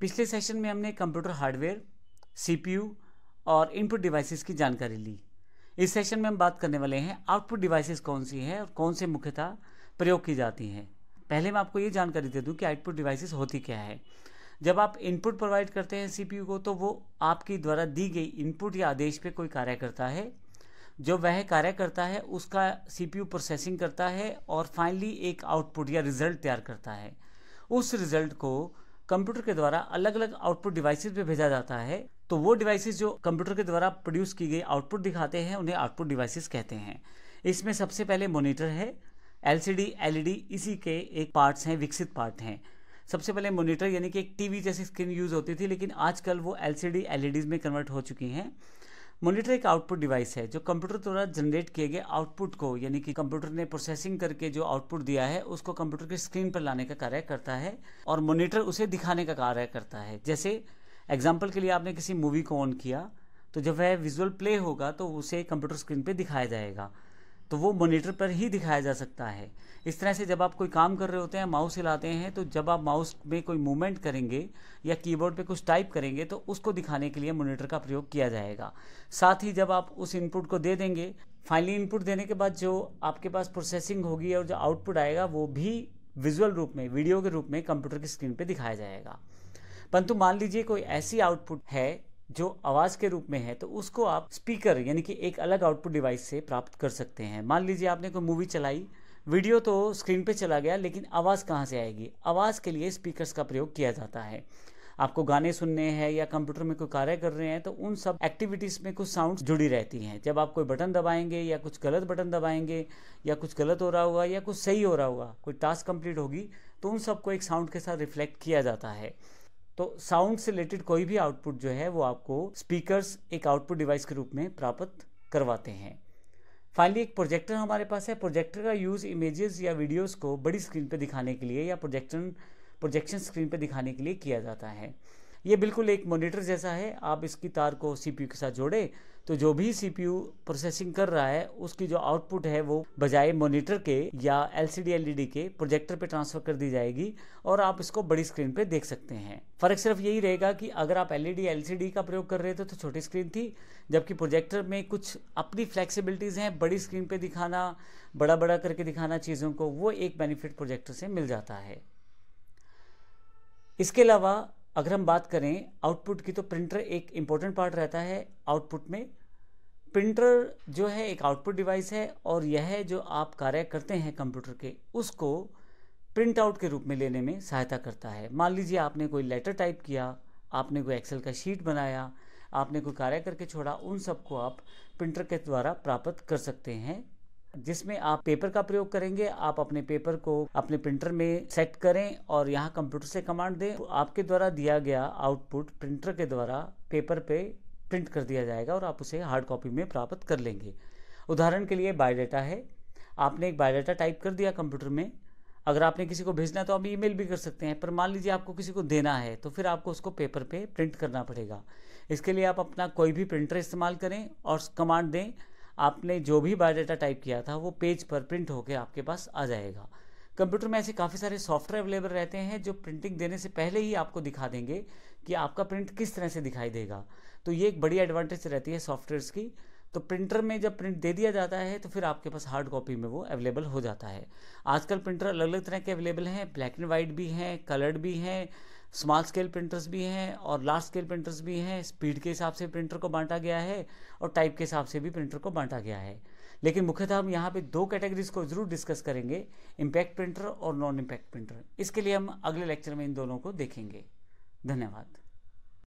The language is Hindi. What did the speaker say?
पिछले सेशन में हमने कंप्यूटर हार्डवेयर सीपीयू और इनपुट डिवाइसेस की जानकारी ली इस सेशन में हम बात करने वाले हैं आउटपुट डिवाइसेस कौन सी हैं और कौन से मुख्यतः प्रयोग की जाती हैं पहले मैं आपको ये जानकारी दे दूँ कि आउटपुट डिवाइसेस होती क्या है जब आप इनपुट प्रोवाइड करते हैं सीपीयू को तो वो आपकी द्वारा दी गई इनपुट या आदेश पे कोई कार्य करता है जो वह कार्य करता है उसका सीपीयू प्रोसेसिंग करता है और फाइनली एक आउटपुट या रिजल्ट तैयार करता है उस रिजल्ट को कंप्यूटर के द्वारा अलग अलग आउटपुट डिवाइसेज पे भेजा जाता है तो वो डिवाइसेज जो कंप्यूटर के द्वारा प्रोड्यूस की गई आउटपुट दिखाते हैं उन्हें आउटपुट डिवाइसेज कहते हैं इसमें सबसे पहले मोनीटर है एल सी e इसी के एक पार्ट्स हैं विकसित पार्ट हैं सबसे पहले मोनीटर यानी कि एक टीवी जैसी स्क्रीन यूज़ होती थी लेकिन आजकल वो एलसीडी एलईडीज e में कन्वर्ट हो चुकी हैं मॉनिटर एक आउटपुट डिवाइस है जो कंप्यूटर द्वारा जनरेट किए गए आउटपुट को यानी कि कंप्यूटर ने प्रोसेसिंग करके जो आउटपुट दिया है उसको कंप्यूटर के स्क्रीन पर लाने का कार्य करता है और मॉनिटर उसे दिखाने का कार्य करता है जैसे एग्जाम्पल के लिए आपने किसी मूवी को ऑन किया तो जब वह विजुअल प्ले होगा तो उसे कंप्यूटर स्क्रीन पर दिखाया जाएगा तो वो मोनीटर पर ही दिखाया जा सकता है इस तरह से जब आप कोई काम कर रहे होते हैं माउस हिलाते हैं तो जब आप माउस में कोई मूवमेंट करेंगे या कीबोर्ड पे कुछ टाइप करेंगे तो उसको दिखाने के लिए मोनीटर का प्रयोग किया जाएगा साथ ही जब आप उस इनपुट को दे देंगे फाइनली इनपुट देने के बाद जो आपके पास प्रोसेसिंग होगी और जो आउटपुट आएगा वो भी विजुअल रूप में वीडियो के रूप में कंप्यूटर की स्क्रीन पर दिखाया जाएगा परंतु मान लीजिए कोई ऐसी आउटपुट है जो आवाज़ के रूप में है तो उसको आप स्पीकर यानी कि एक अलग आउटपुट डिवाइस से प्राप्त कर सकते हैं मान लीजिए आपने कोई मूवी चलाई वीडियो तो स्क्रीन पे चला गया लेकिन आवाज़ कहाँ से आएगी आवाज़ के लिए स्पीकर्स का प्रयोग किया जाता है आपको गाने सुनने हैं या कंप्यूटर में कोई कार्य कर रहे हैं तो उन सब एक्टिविटीज़ में कुछ साउंड जुड़ी रहती हैं जब आप कोई बटन दबाएंगे या कुछ गलत बटन दबाएंगे या कुछ गलत हो रहा होगा या कुछ सही हो रहा होगा कोई टास्क कंप्लीट होगी तो उन सबको एक साउंड के साथ रिफ्लेक्ट किया जाता है तो साउंड से रिलेटेड कोई भी आउटपुट जो है वो आपको स्पीकर्स एक आउटपुट डिवाइस के रूप में प्राप्त करवाते हैं फाइनली एक प्रोजेक्टर हमारे पास है प्रोजेक्टर का यूज़ इमेजेस या वीडियोस को बड़ी स्क्रीन पर दिखाने के लिए या प्रोजेक्शन प्रोजेक्शन स्क्रीन पर दिखाने के लिए किया जाता है ये बिल्कुल एक मॉनिटर जैसा है आप इसकी तार को सीपीयू के साथ जोड़ें तो जो भी सीपीयू प्रोसेसिंग कर रहा है उसकी जो आउटपुट है वो बजाय मॉनिटर के या एलसीडी एलईडी के प्रोजेक्टर पे ट्रांसफर कर दी जाएगी और आप इसको बड़ी स्क्रीन पे देख सकते हैं फर्क सिर्फ यही रहेगा कि अगर आप एलईडी एलसीडी का प्रयोग कर रहे थे तो छोटी स्क्रीन थी जबकि प्रोजेक्टर में कुछ अपनी फ्लेक्सिबिलिटीज हैं बड़ी स्क्रीन पर दिखाना बड़ा बड़ा करके दिखाना चीज़ों को वो एक बेनिफिट प्रोजेक्टर से मिल जाता है इसके अलावा अगर हम बात करें आउटपुट की तो प्रिंटर एक इम्पोर्टेंट पार्ट रहता है आउटपुट में प्रिंटर जो है एक आउटपुट डिवाइस है और यह जो आप कार्य करते हैं कंप्यूटर के उसको प्रिंट आउट के रूप में लेने में सहायता करता है मान लीजिए आपने कोई लेटर टाइप किया आपने कोई एक्सेल का शीट बनाया आपने कोई कार्य करके छोड़ा उन सबको आप प्रिंटर के द्वारा प्राप्त कर सकते हैं जिसमें आप पेपर का प्रयोग करेंगे आप अपने पेपर को अपने प्रिंटर में सेट करें और यहाँ कंप्यूटर से कमांड दें तो आपके द्वारा दिया गया आउटपुट प्रिंटर के द्वारा पेपर पे प्रिंट कर दिया जाएगा और आप उसे हार्ड कॉपी में प्राप्त कर लेंगे उदाहरण के लिए बायोडाटा है आपने एक बायोडाटा टाइप कर दिया कंप्यूटर में अगर आपने किसी को भेजना है तो आप ई भी कर सकते हैं पर मान लीजिए आपको किसी को देना है तो फिर आपको उसको पेपर पे प्रिंट करना पड़ेगा इसके लिए आप अपना कोई भी प्रिंटर इस्तेमाल करें और कमांड दें आपने जो भी बायोडाटा टाइप किया था वो पेज पर प्रिंट होकर आपके पास आ जाएगा कंप्यूटर में ऐसे काफ़ी सारे सॉफ्टवेयर अवेलेबल रहते हैं जो प्रिंटिंग देने से पहले ही आपको दिखा देंगे कि आपका प्रिंट किस तरह से दिखाई देगा तो ये एक बड़ी एडवांटेज रहती है सॉफ्टवेयर्स की तो प्रिंटर में जब प्रिंट दे दिया जाता है तो फिर आपके पास हार्ड कॉपी में वो अवेलेबल हो जाता है आजकल प्रिंटर अलग अलग तरह के अवेलेबल हैं ब्लैक एंड वाइट भी हैं कलर्ड भी हैं स्मॉल स्केल प्रिंटर्स भी हैं और लार्ज स्केल प्रिंटर्स भी हैं स्पीड के हिसाब से प्रिंटर को बांटा गया है और टाइप के हिसाब से भी प्रिंटर को बांटा गया है लेकिन मुख्यतः हम यहाँ पे दो कैटेगरीज को जरूर डिस्कस करेंगे इम्पैक्ट प्रिंटर और नॉन इम्पैक्ट प्रिंटर इसके लिए हम अगले लेक्चर में इन दोनों को देखेंगे धन्यवाद